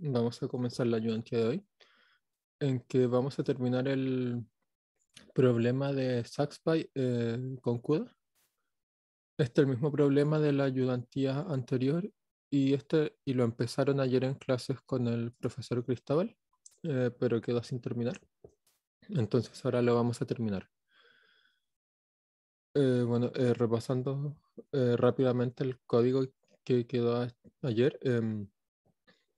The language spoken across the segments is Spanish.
vamos a comenzar la ayudantía de hoy, en que vamos a terminar el problema de SaxPy eh, con CUDA. Este es el mismo problema de la ayudantía anterior y, este, y lo empezaron ayer en clases con el profesor Cristóbal, eh, pero quedó sin terminar. Entonces ahora lo vamos a terminar. Eh, bueno, repasando rápidamente el código que quedó ayer. Em,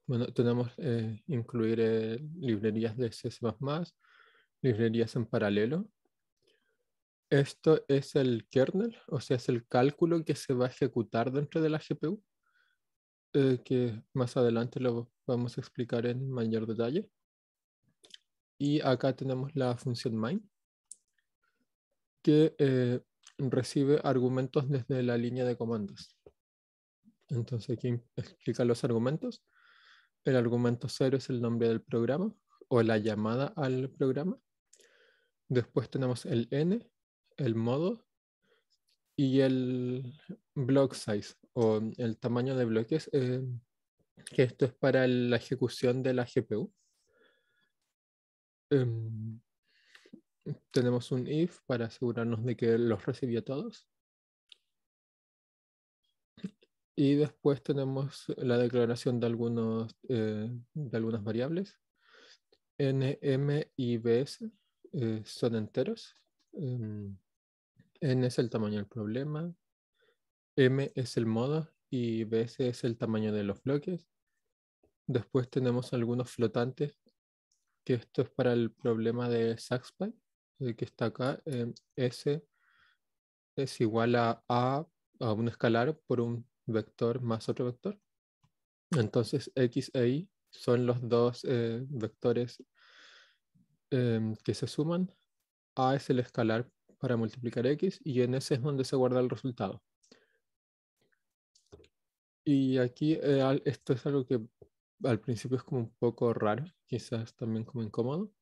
bueno, tenemos eh, incluir eh, librerías de C++, librerías en paralelo. Esto es el kernel, o sea, es el cálculo que se va a ejecutar dentro de la GPU, eh, que más adelante lo vamos a explicar en mayor detalle. Y acá tenemos la función main, que recibe argumentos desde la línea de comandos. Entonces aquí explica los argumentos. El argumento cero es el nombre del programa o la llamada al programa. Después tenemos el N, el modo y el block size o el tamaño de bloques, eh, que esto es para la ejecución de la GPU. Em, tenemos un if para asegurarnos de que los recibió todos. Y después tenemos la declaración de, algunos, eh, de algunas variables. N, M y BS eh, son enteros. Em, N es el tamaño del problema. M es el modo y BS es el tamaño de los bloques. Después tenemos algunos flotantes, que esto es para el problema de SaxPy, eh, que está acá. Em, S es igual a A, a un escalar por un vector más otro vector. Entonces x e y son los dos eh, vectores em, que se suman. A es el escalar para multiplicar x y en ese es donde se guarda el resultado. Y aquí eh, esto es algo que al principio es como un poco raro, quizás también como incómodo,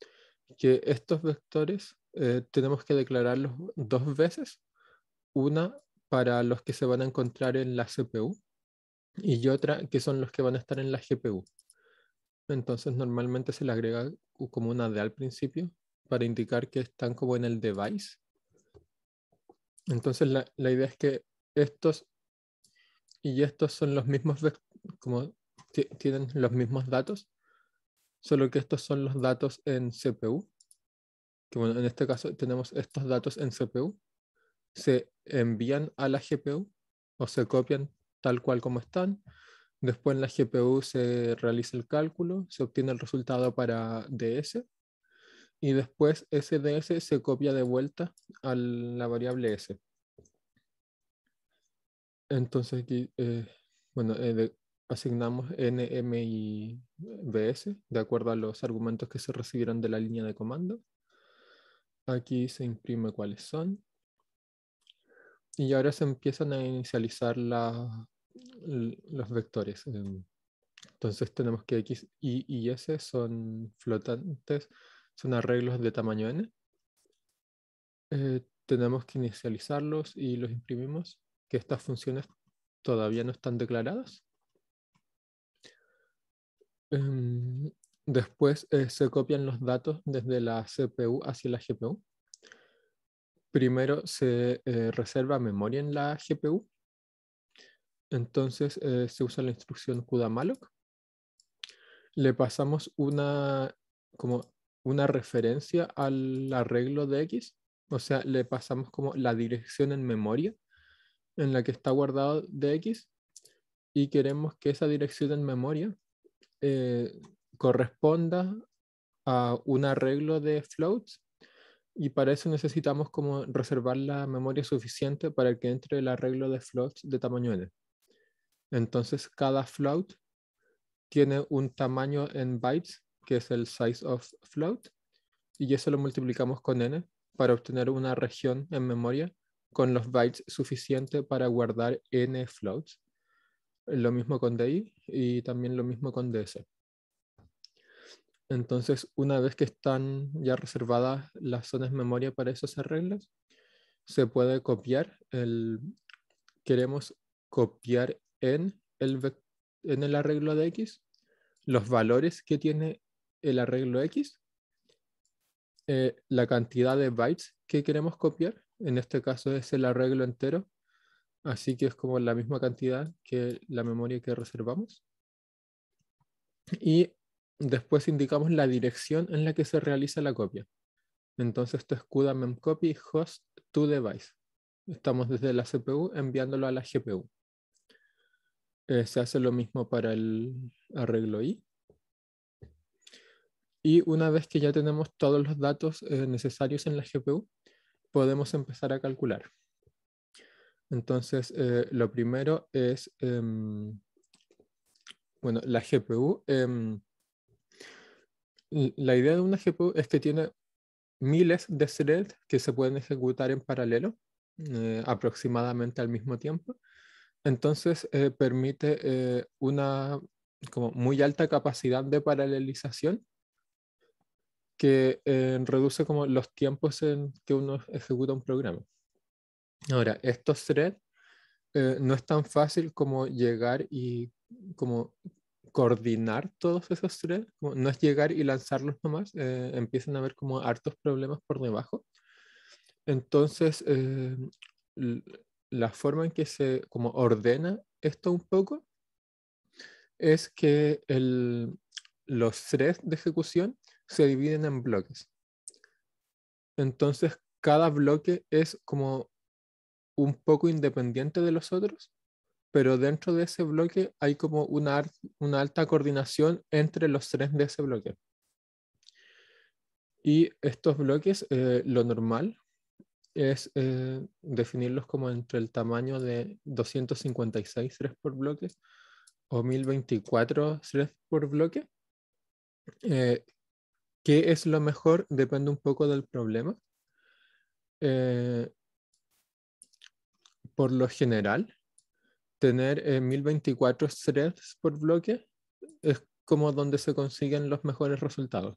que estos vectores eh, tenemos que declararlos dos veces. Una para los que se van a encontrar en la CPU y otra que son los que van a estar en la GPU. Entonces normalmente se le agrega como una D al principio para indicar que están como en el device. Entonces la, la idea es que estos y estos son los mismos, como tienen los mismos datos, solo que estos son los datos en CPU. Que bueno, en este caso tenemos estos datos en CPU se envían a la GPU o se copian tal cual como están. Después en la GPU se realiza el cálculo, se obtiene el resultado para DS y después ese DS se copia de vuelta a la variable S. Entonces aquí, eh, bueno, eh, asignamos N, M y BS de acuerdo a los argumentos que se recibieron de la línea de comando. Aquí se imprime cuáles son y ahora se empiezan a inicializar los vectores. Em, entonces tenemos que X, Y y S son flotantes, son arreglos de tamaño N. Eh, tenemos que inicializarlos y los imprimimos, que estas funciones todavía no están declaradas. Em, después eh, se copian los datos desde la CPU hacia la GPU primero se eh, reserva memoria en la GPU. Entonces eh, se usa la instrucción malloc. Le pasamos una, como una referencia al arreglo de X. O sea, le pasamos como la dirección en memoria en la que está guardado de X. Y queremos que esa dirección en memoria eh, corresponda a un arreglo de floats y para eso necesitamos como reservar la memoria suficiente para que entre el arreglo de floats de tamaño n. Entonces cada float tiene un tamaño en bytes, que es el size of float, y eso lo multiplicamos con n para obtener una región en memoria con los bytes suficiente para guardar n floats. Lo mismo con DI y también lo mismo con DS. Entonces, una vez que están ya reservadas las zonas de memoria para esos arreglos, se puede copiar el... Queremos copiar en el, en el arreglo de X los valores que tiene el arreglo X, eh, la cantidad de bytes que queremos copiar, en este caso es el arreglo entero, así que es como la misma cantidad que la memoria que reservamos. Y Después indicamos la dirección en la que se realiza la copia. Entonces esto es CUDA memcopy host to device. Estamos desde la CPU enviándolo a la GPU. Eh, se hace lo mismo para el arreglo I. Y una vez que ya tenemos todos los datos eh, necesarios en la GPU, podemos empezar a calcular. Entonces, eh, lo primero es, em, bueno, la GPU em, la idea de una GPU es que tiene miles de threads que se pueden ejecutar en paralelo, eh, aproximadamente al mismo tiempo. Entonces eh, permite eh, una como muy alta capacidad de paralelización que reduce como los tiempos en que uno ejecuta un programa. Ahora, estos threads no es tan fácil como llegar y como coordinar todos esos threads, no es llegar y lanzarlos nomás, eh, empiezan a haber como hartos problemas por debajo. Entonces, eh, la forma en que se como ordena esto un poco es que los threads de ejecución se dividen en bloques. Entonces, cada bloque es como un poco independiente de los otros pero dentro de ese bloque hay como una, una alta coordinación entre los tres de ese bloque. Y estos bloques, eh, lo normal es eh, definirlos como entre el tamaño de 256 3 por bloques o 1024 3 por bloque. ¿Qué eh, es lo mejor? Depende un poco del problema. por lo general, tener 1024 eh, threads por bloque es como donde se consiguen los mejores resultados.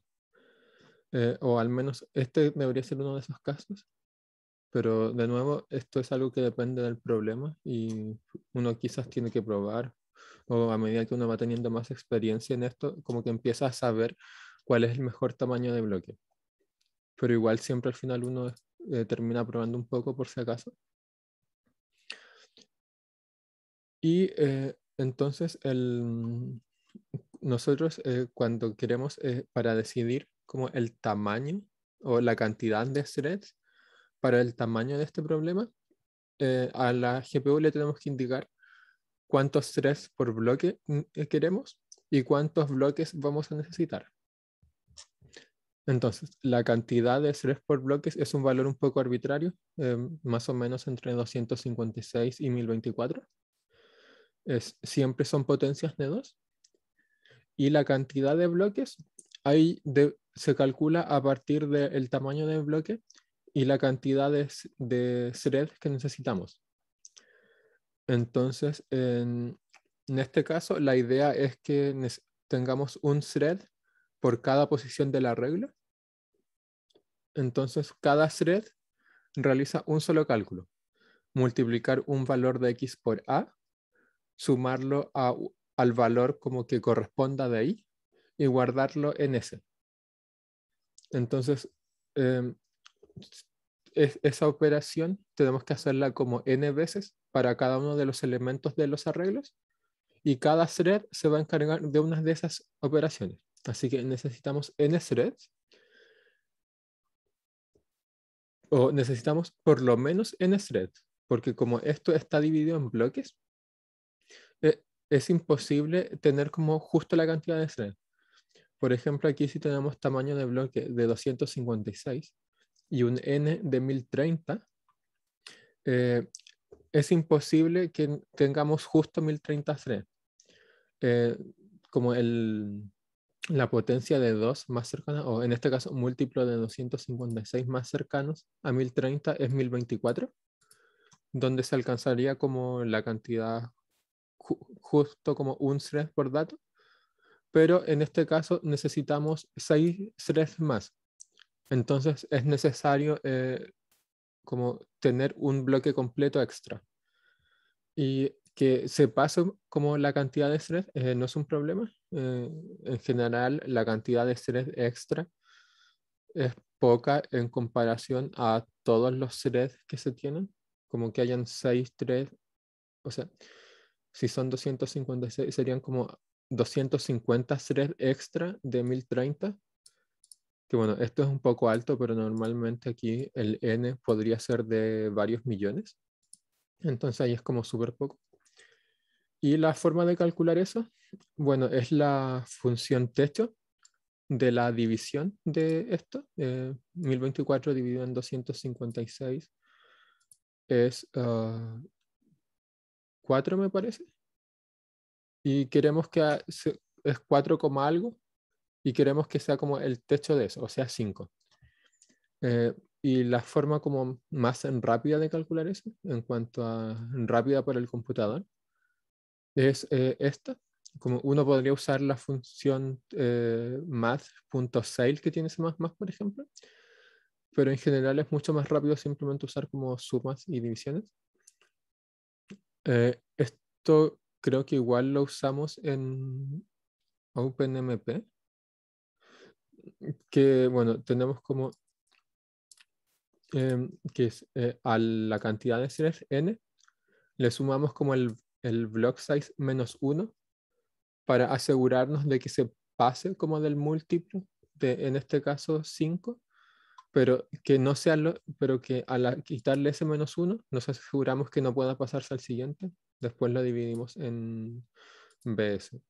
Eh, o al menos este debería ser uno de esos casos. Pero de nuevo, esto es algo que depende del problema y uno quizás tiene que probar o a medida que uno va teniendo más experiencia en esto, como que empieza a saber cuál es el mejor tamaño de bloque. Pero igual siempre al final uno eh, termina probando un poco por si acaso. Y eh, entonces mm, nosotros eh, cuando queremos eh, para decidir como el tamaño o la cantidad de threads para el tamaño de este problema, a la GPU le tenemos que indicar cuántos threads por bloque mm, queremos y cuántos bloques vamos a necesitar. Entonces, la cantidad de threads por bloques es un valor un poco arbitrario, más o menos entre 256 y 1024 es, siempre son potencias de 2. Y la cantidad de bloques ahí se calcula a partir del tamaño del bloque y la cantidad de, threads que necesitamos. Entonces, en, este caso, la idea es que tengamos un thread por cada posición de la regla. Entonces, cada thread realiza un solo cálculo. Multiplicar un valor de x por a sumarlo al valor como que corresponda de ahí y guardarlo en ese. Entonces, em, esa operación tenemos que hacerla como n veces para cada uno de los elementos de los arreglos y cada thread se va a encargar de una de esas operaciones. Así que necesitamos n threads o necesitamos por lo menos n threads, porque como esto está dividido en bloques, eh, es imposible tener como justo la cantidad de thread. Por ejemplo, aquí si tenemos tamaño de bloque de 256 y un n de 1030, eh, es imposible que tengamos justo 1030 eh, como el, la potencia de 2 más cercana, o en este caso múltiplo de 256 más cercanos a 1030 es 1024, donde se alcanzaría como la cantidad justo como un thread por dato, pero en este caso necesitamos seis threads más. Entonces es necesario eh, como tener un bloque completo extra. Y que se pase como la cantidad de threads eh, no es un problema. Eh, en general, la cantidad de threads extra es poca en comparación a todos los threads que se tienen, como que hayan seis threads. O sea, si son 256, serían como 250 extra de 1030. Que bueno, esto es un poco alto, pero normalmente aquí el n podría ser de varios millones. Entonces ahí es como súper poco. ¿Y la forma de calcular eso? Bueno, es la función techo de la división de esto. 1024 eh, dividido en 256 es ah, 4, me parece. Y queremos que es 4, algo. Y queremos que sea como el techo de eso, o sea, 5. Eh, y la forma como más rápida de calcular eso, en cuanto a rápida para el computador, es eh, esta. Como uno podría usar la función eh, math.sale que tiene ese más, más, por ejemplo, pero en general es mucho más rápido simplemente usar como sumas y divisiones. Eh, esto creo que igual lo usamos en OpenMP, que bueno, tenemos como em, que es, eh, a la cantidad de series n le sumamos como el, el block size menos 1 para asegurarnos de que se pase como del múltiplo de en este caso 5 pero que no sea lo, pero que al quitarle ese menos uno, nos aseguramos que no pueda pasarse al siguiente. Después lo dividimos en BS.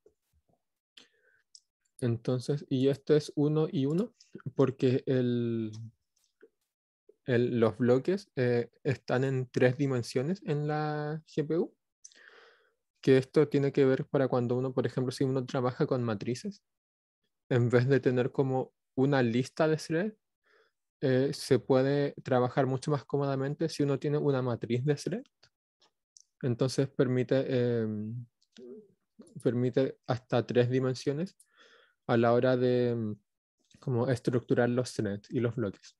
Entonces, y esto es 1 y 1, porque el, el, los bloques eh, están en tres dimensiones en la GPU. Que esto tiene que ver para cuando uno, por ejemplo, si uno trabaja con matrices, en vez de tener como una lista de threads, eh, se puede trabajar mucho más cómodamente si uno tiene una matriz de thread Entonces permite, em, permite hasta tres dimensiones a la hora de mm, como estructurar los threads y los bloques.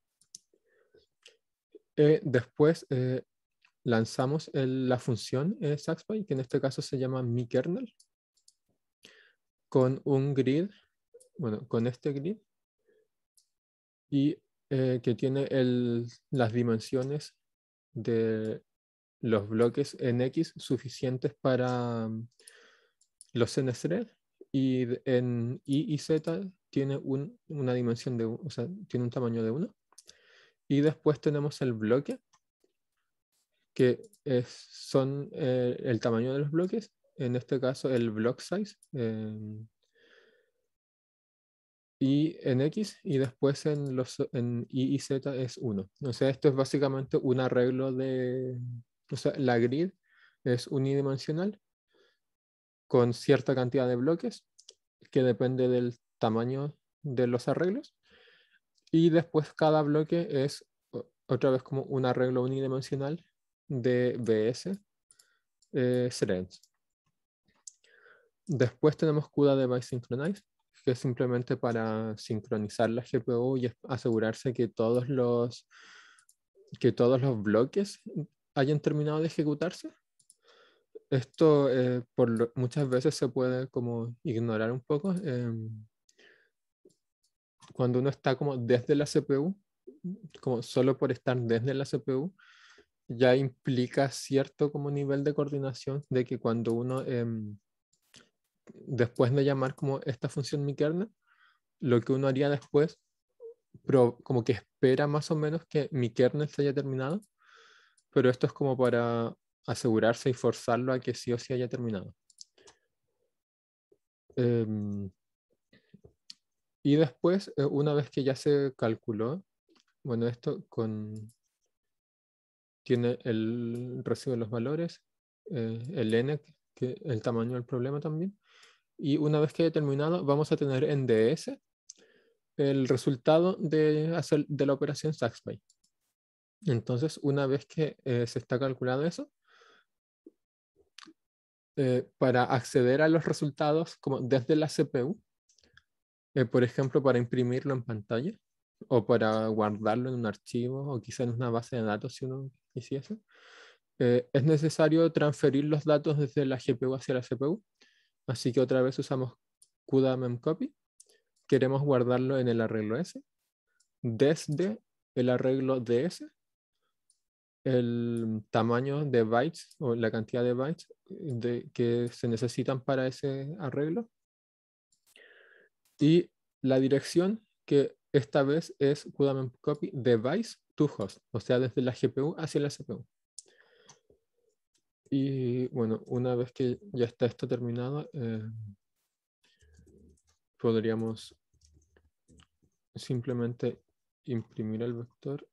Eh, después eh, lanzamos la función Saxby, que en este caso se llama mi kernel, con un grid, bueno, con este grid, y eh, que tiene las dimensiones de los bloques en X suficientes para mm, los N3 y en Y y Z tiene un, una dimensión de, o sea, tiene un tamaño de 1. Y después tenemos el bloque, que es, son eh, el tamaño de los bloques, en este caso el block size, eh, y en X y después en, los, en Y y Z es 1. O sea, esto es básicamente un arreglo de... O sea, la grid es unidimensional con cierta cantidad de bloques que depende del tamaño de los arreglos. Y después cada bloque es otra vez como un arreglo unidimensional de BS eh, Después tenemos CUDA Device Synchronize, que es simplemente para sincronizar la GPU y asegurarse que todos los, que todos los bloques hayan terminado de ejecutarse. Esto eh, por muchas veces se puede como ignorar un poco. Em, cuando uno está como desde la CPU, como solo por estar desde la CPU, ya implica cierto como nivel de coordinación de que cuando uno... Em, después de llamar como esta función mi kernel, lo que uno haría después, como que espera más o menos que mi kernel se haya terminado, pero esto es como para asegurarse y forzarlo a que sí o sí haya terminado. Em, y después, eh, una vez que ya se calculó, bueno, esto con tiene el recibo de los valores, eh, el n que el tamaño del problema también. Y una vez que haya terminado, vamos a tener en DS el resultado de, hacer, de la operación SaxPy. Entonces, una vez que eh, se está calculado eso, eh, para acceder a los resultados como desde la CPU, eh, por ejemplo, para imprimirlo en pantalla o para guardarlo en un archivo o quizá en una base de datos si uno quisiese, eh, es necesario transferir los datos desde la GPU hacia la CPU. Así que otra vez usamos CUDA Queremos guardarlo en el arreglo S. Desde el arreglo DS, el tamaño de bytes o la cantidad de bytes eh, que se necesitan para ese arreglo. Y la dirección que esta vez es CUDA memcopy device to host, o sea, desde la GPU hacia la CPU. Y bueno, una vez que ya está esto terminado, eh, podríamos simplemente imprimir el vector.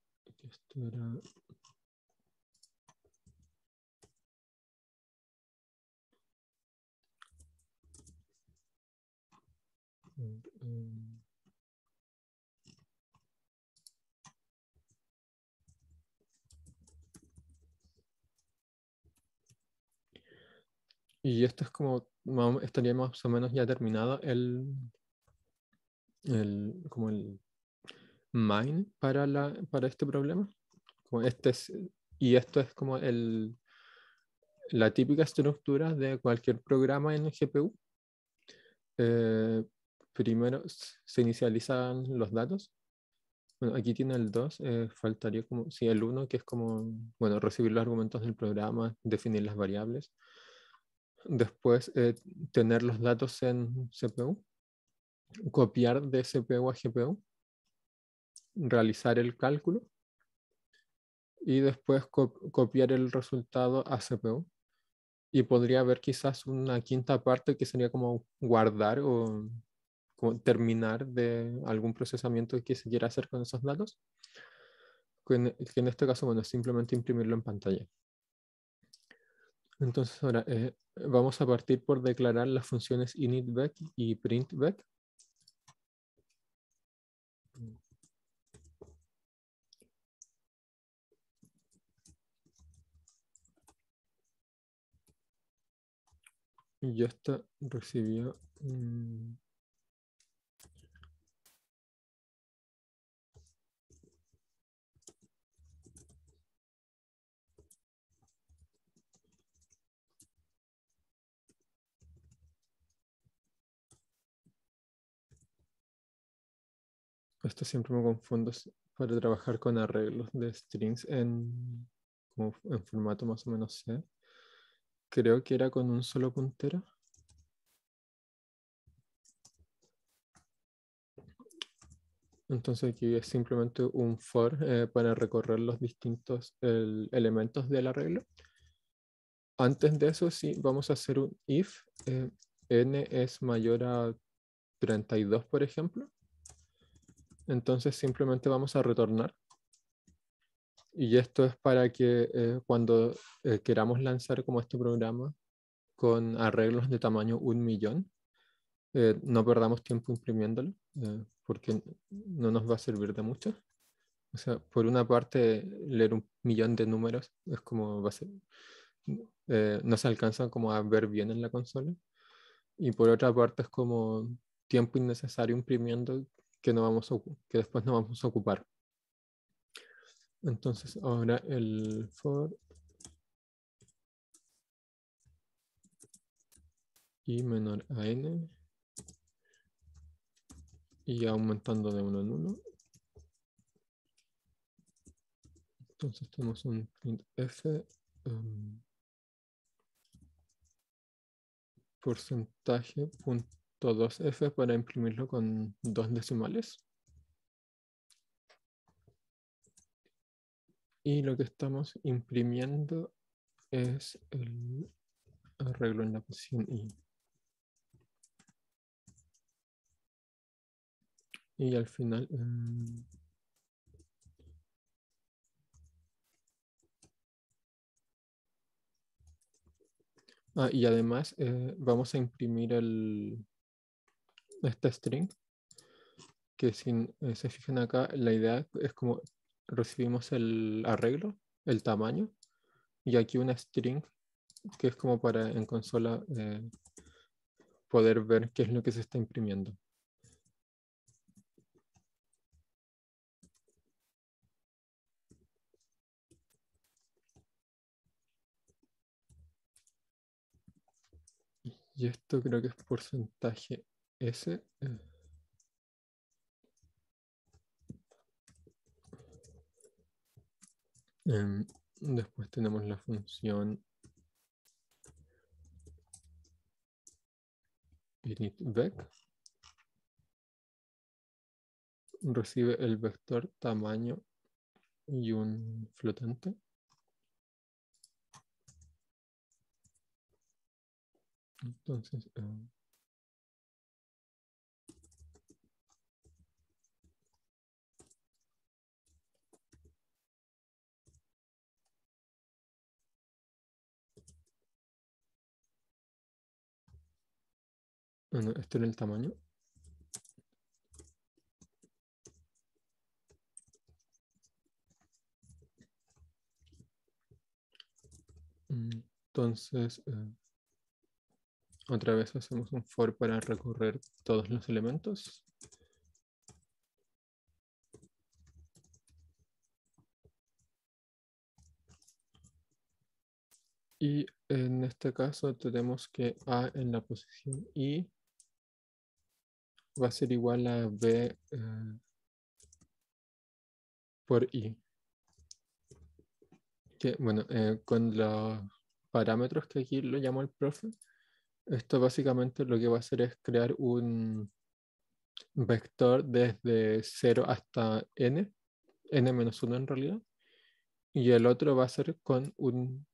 Y esto es como, estaría más o menos ya terminado el, el, como el mine para, este problema. Como este y esto es como el, la típica estructura de cualquier programa en el GPU. Eh, primero se inicializan los datos. Bueno, aquí tiene el 2, eh, faltaría como, si el 1, que es como, bueno, recibir los argumentos del programa, definir las variables después eh, tener los datos en CPU, copiar de CPU a GPU, realizar el cálculo y después copiar el resultado a CPU. Y podría haber quizás una quinta parte que sería como guardar o terminar de algún procesamiento que se quiera hacer con esos datos. en, este caso, bueno, es simplemente imprimirlo en pantalla. Entonces ahora eh, vamos a partir por declarar las funciones initBack y printBack. Ya está, recibió... Mm, esto siempre me confundo para trabajar con arreglos de strings en, en formato más o menos C. Creo que era con un solo puntero. Entonces aquí es simplemente un for eh, para recorrer los distintos elementos del arreglo. Antes de eso sí vamos a hacer un if eh, n es mayor a 32 por ejemplo. Entonces simplemente vamos a retornar. Y esto es para que eh, cuando eh, queramos lanzar como este programa con arreglos de tamaño un millón, eh, no perdamos tiempo imprimiéndolo, porque no nos va a servir de mucho. O sea, por una parte, leer un millón de números es como va no se alcanza como a ver bien en la consola. Y por otra parte es como tiempo innecesario imprimiendo que, no vamos que después no vamos a ocupar. Entonces ahora el for y menor a n y aumentando de uno en uno. Entonces tenemos un print f em, porcentaje punto dos f para imprimirlo con dos decimales. Y lo que estamos imprimiendo es el arreglo en la posición I. Y al final... Em, ah, y además eh, vamos a imprimir el, este string, que si eh, se fijan acá, la idea es como recibimos el arreglo, el tamaño, y aquí una string que es como para en consola eh, poder ver qué es lo que se está imprimiendo. Y esto creo que es porcentaje S. Eh. Em, después tenemos la función initVec. Recibe el vector tamaño y un flotante. Entonces, em, Este esto en el tamaño. Entonces, eh, otra vez hacemos un for para recorrer todos los elementos. Y en este caso tenemos que A en la posición I va a ser igual a B eh, por I. Que, bueno, eh, con los parámetros que aquí lo llamo el profe, esto básicamente lo que va a hacer es crear un vector desde 0 hasta n, n menos 1 en realidad, y el otro va a ser con un,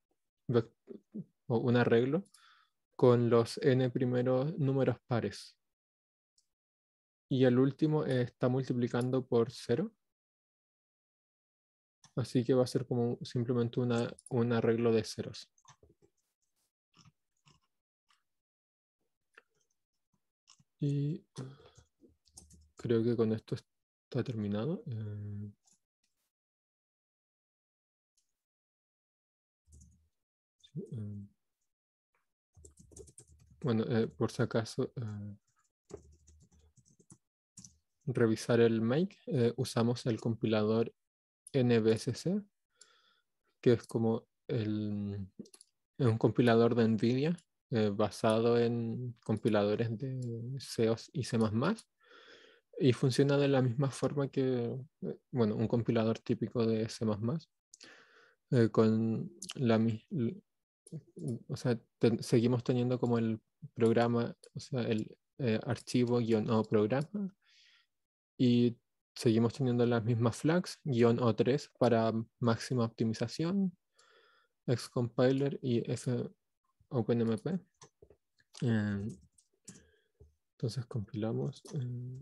o un arreglo con los n primeros números pares y el último eh, está multiplicando por cero. Así que va a ser como simplemente un arreglo de ceros. Y creo que con esto está terminado. Eh, eh. Bueno, por si acaso, revisar el make, eh, usamos el compilador NBSC, que es como el, un compilador de NVIDIA eh, basado en compiladores de C y C++. Y funciona de la misma forma que, eh, bueno, un compilador típico de C++, con la seguimos teniendo como el programa, o sea, el archivo o programa y seguimos teniendo las mismas flags, guión O3 para máxima optimización, Xcompiler y f em, entonces compilamos. Em.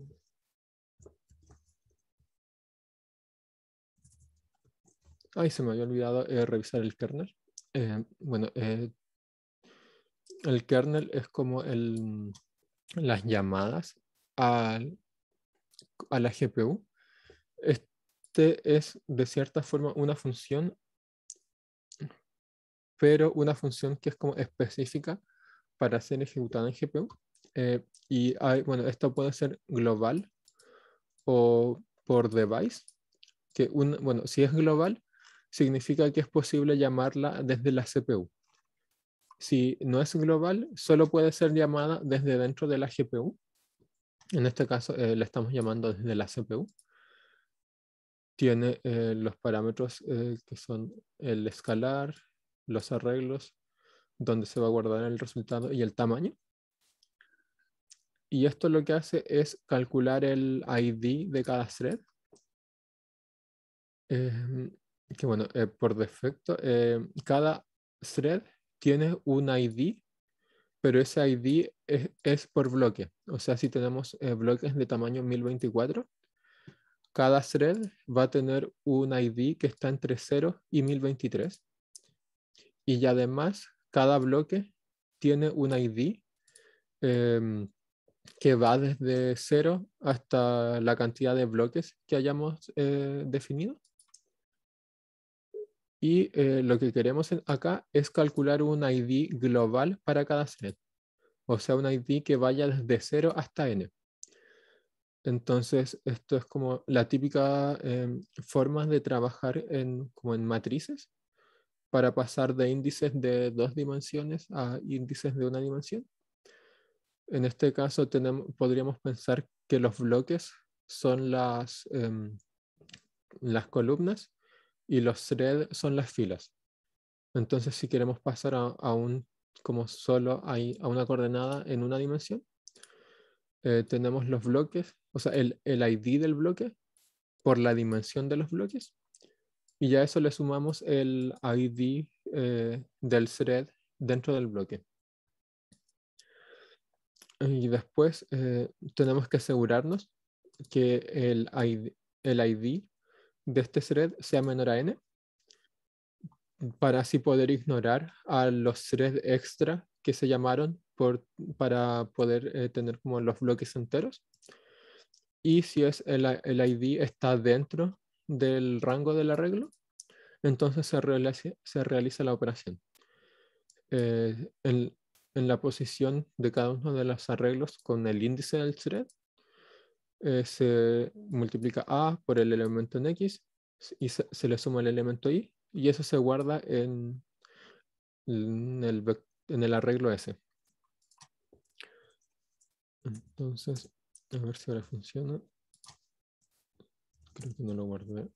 Ay, se me había olvidado eh, revisar el kernel. Em, bueno, eh, el kernel es como el, las llamadas al, a la GPU, este es de cierta forma una función, pero una función que es como específica para ser ejecutada en GPU. Eh, y bueno, esto puede ser global o por device. Que bueno, si es global, significa que es posible llamarla desde la CPU. Si no es global, solo puede ser llamada desde dentro de la GPU en este caso eh, le estamos llamando desde la CPU, tiene eh, los parámetros eh, que son el escalar, los arreglos, donde se va a guardar el resultado y el tamaño. Y esto lo que hace es calcular el ID de cada thread. Em, que bueno, por defecto, cada thread tiene un ID pero ese ID es, por bloque. O sea, si tenemos eh, bloques de tamaño 1024, cada thread va a tener un ID que está entre 0 y 1023. Y además, cada bloque tiene un ID em, que va desde 0 hasta la cantidad de bloques que hayamos eh, definido. Y eh, lo que queremos acá es calcular un ID global para cada set. O sea, un ID que vaya desde 0 hasta n. Entonces, esto es como la típica em, forma de trabajar en, como en matrices para pasar de índices de dos dimensiones a índices de una dimensión. En este caso podríamos pensar que los bloques son las, em, las columnas y los threads son las filas. Entonces, si queremos pasar a, un, como solo hay, a una coordenada en una dimensión, eh, tenemos los bloques, o sea, el, el ID del bloque por la dimensión de los bloques, y ya a eso le sumamos el ID eh, del thread dentro del bloque. Y después eh, tenemos que asegurarnos que el ID, el ID de este thread sea menor a n para así poder ignorar a los threads extra que se llamaron por, para poder eh, tener como los bloques enteros. Y si es el, el, ID está dentro del rango del arreglo, entonces se realiza, se realiza la operación. Eh, en, en la posición de cada uno de los arreglos con el índice del thread eh, se multiplica A por el elemento en X y se, le suma el elemento Y y eso se guarda en, en, el, en el arreglo S. Entonces, a ver si ahora funciona. Creo que no lo guardé.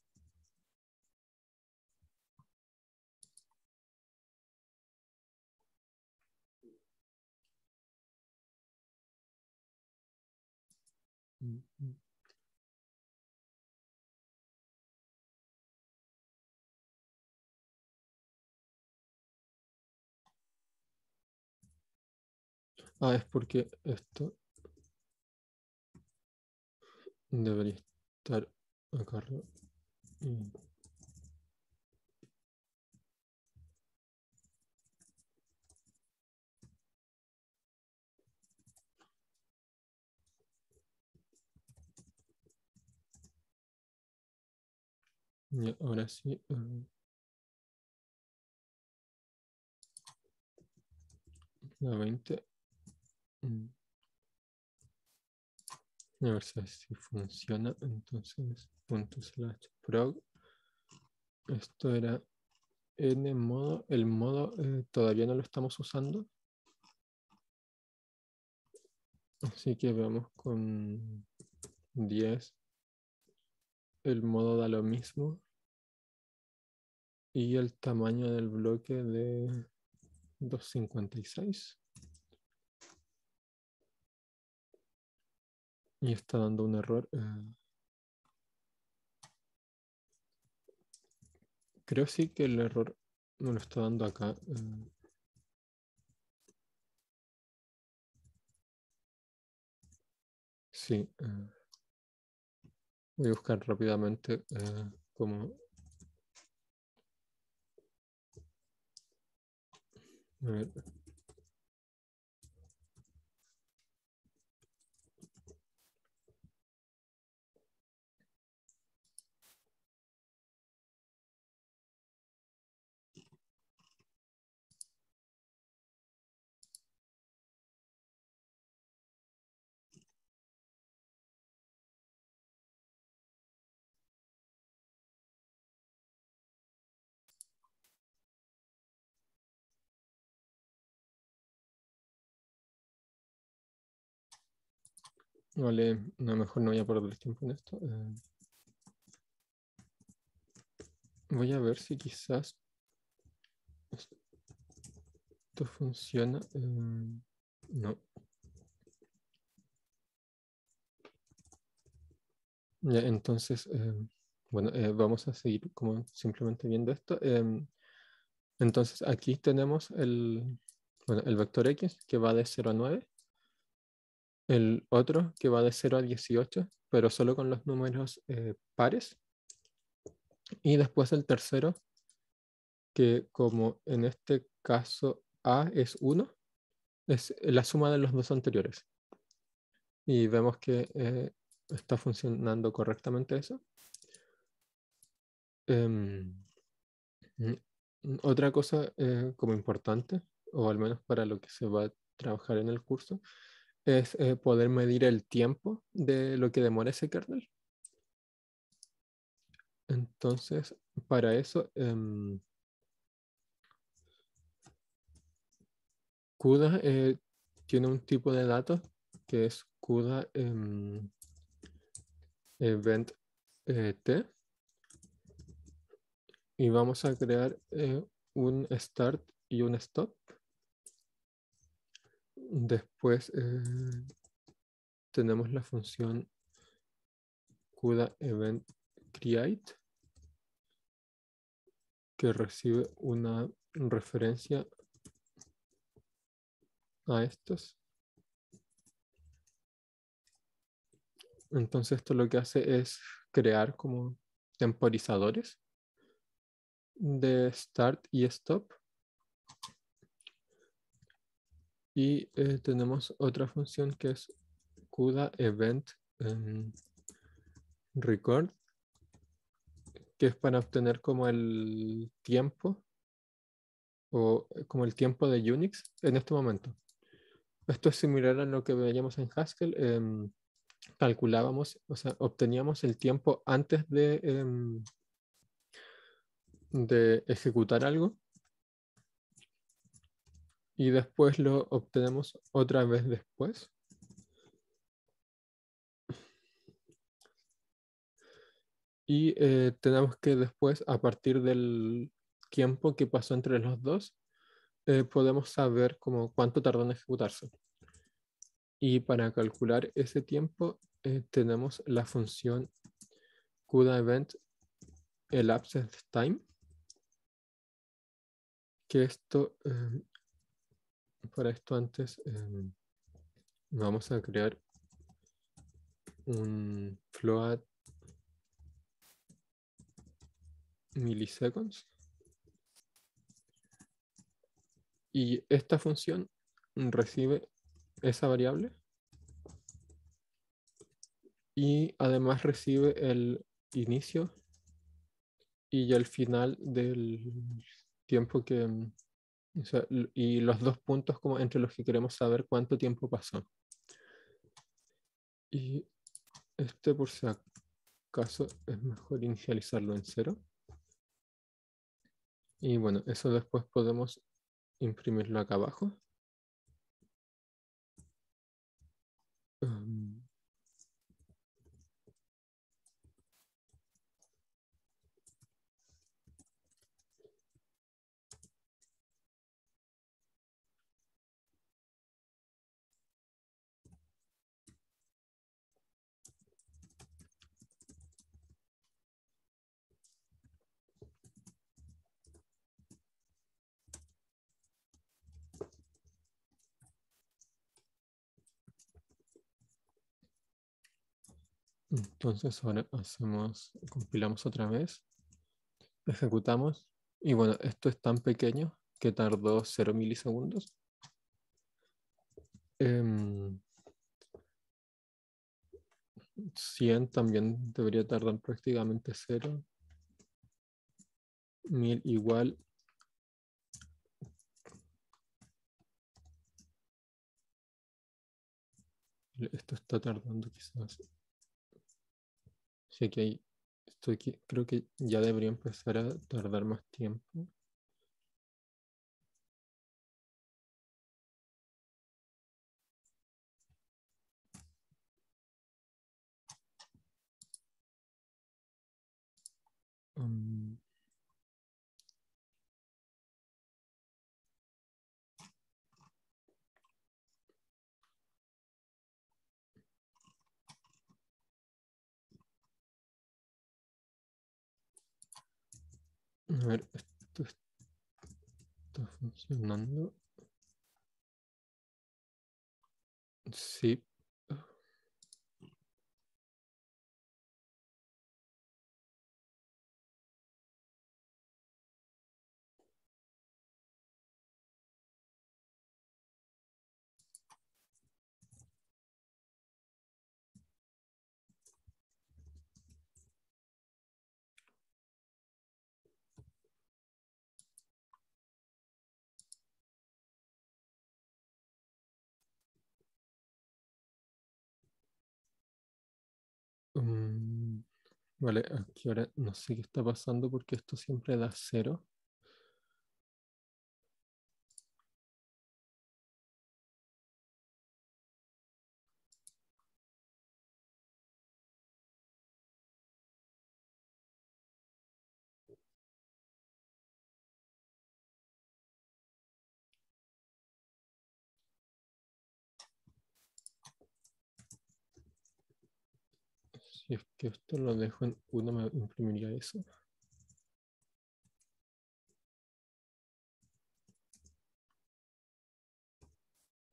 Ah, es porque esto debería estar acá ahora sí. La 20. Mm. A ver si funciona. Entonces, punto Esto era n modo. El modo eh, todavía no lo estamos usando. Así que vemos con 10. El modo da lo mismo y el tamaño del bloque de 256. Y está dando un error. Eh. Creo sí que el error me lo está dando acá. Eh. Sí. Eh. Voy a buscar rápidamente como Right Vale, no, mejor no voy a perder tiempo en esto. Eh. voy a ver si quizás esto funciona. Em, no. Ya, entonces, em, bueno, eh, vamos a seguir como simplemente viendo esto. Em. entonces, aquí tenemos el, bueno, el vector X que va de 0 a 9 el otro que va de 0 a 18, pero solo con los números eh, pares. Y después el tercero, que como en este caso A es 1, es la suma de los dos anteriores. Y vemos que eh, está funcionando correctamente eso. Em, otra cosa eh, como importante, o al menos para lo que se va a trabajar en el curso, es eh, poder medir el tiempo de lo que demora ese kernel. Entonces, para eso, em, CUDA eh, tiene un tipo de datos que es CUDA em, event eh, t. Y vamos a crear un start y un stop. Después eh, tenemos la función CUDA event create que recibe una referencia a estos. Entonces esto lo que hace es crear como temporizadores de start y stop Y eh, tenemos otra función que es CUDA event em, record, que es para obtener como el tiempo o eh, como el tiempo de Unix en este momento. Esto es similar a lo que veíamos en Haskell. Em, calculábamos, o sea, obteníamos el tiempo antes de, em, de ejecutar algo y después lo obtenemos otra vez después. Y eh, tenemos que después, a partir del tiempo que pasó entre los dos, eh, podemos saber como cuánto tardó en ejecutarse. Y para calcular ese tiempo, eh, tenemos la función CUDA event que esto para esto antes em, vamos a crear un float milliseconds y esta función recibe esa variable y además recibe el inicio y el final del tiempo que em, y los dos puntos como entre los que queremos saber cuánto tiempo pasó. Y este por si acaso es mejor inicializarlo en cero. Y bueno, eso después podemos imprimirlo acá abajo. Entonces ahora hacemos, compilamos otra vez, ejecutamos y bueno, esto es tan pequeño que tardó 0 milisegundos. 100 em, también debería tardar prácticamente 0. 1000 igual. Esto está tardando quizás Sí, estoy aquí, creo que ya debería empezar a tardar más tiempo. A ver, esto está funcionando. Sí, Vale, aquí ahora no sé qué está pasando porque esto siempre da cero. si es que esto lo dejo en uno, me imprimiría eso.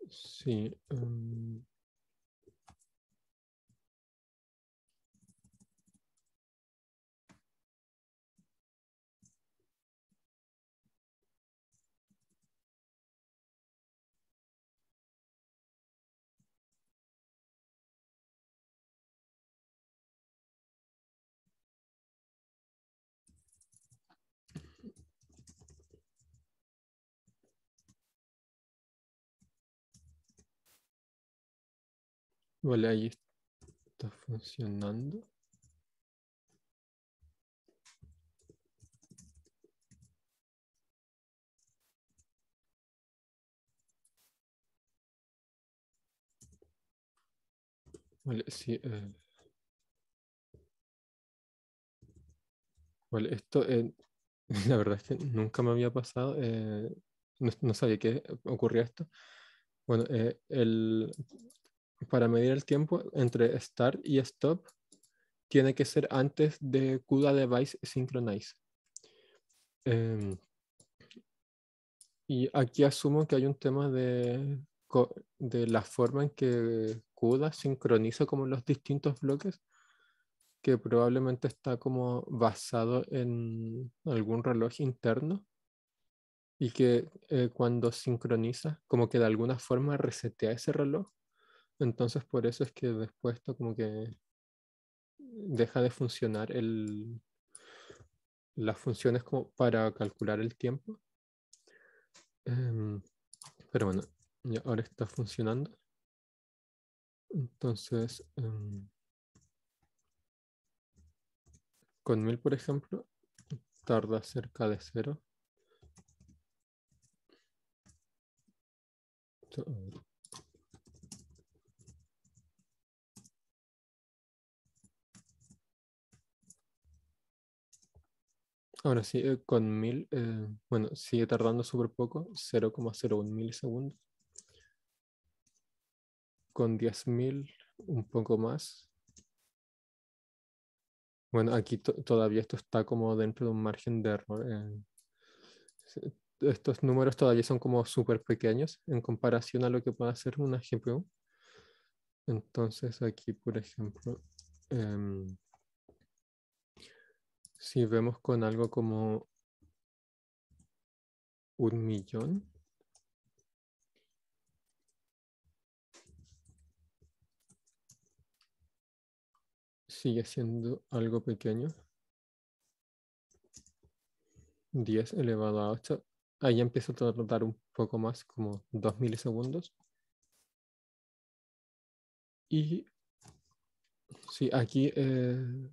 Sí. Em, Vale, ahí está funcionando. Vale, sí. Eh. Vale, esto, eh, la verdad es que nunca me había pasado, eh, no, no, sabía que ocurría esto. Bueno, eh, el, para medir el tiempo entre start y stop tiene que ser antes de CUDA Device Synchronize. Em, y aquí asumo que hay un tema de, la forma en que CUDA sincroniza como los distintos bloques, que probablemente está como basado en algún reloj interno y que eh, cuando sincroniza, como que de alguna forma resetea ese reloj entonces por eso es que después está como que deja de funcionar el, las funciones como para calcular el tiempo. Em, pero bueno, ya ahora está funcionando. Entonces, em, con mil, por ejemplo, tarda cerca de cero. Ahora sí, eh, con mil, eh, bueno, sigue tardando súper poco, 0,01 milisegundos. Con 10.000, un poco más. Bueno, aquí todavía esto está como dentro de un margen de error. Eh. Estos números todavía son como súper pequeños en comparación a lo que puede hacer una GPU. Entonces aquí, por ejemplo, em, si vemos con algo como un millón, sigue siendo algo pequeño. 10 elevado a 8. Ahí empieza a tardar un poco más, como 2 milisegundos. Y sí, aquí eh,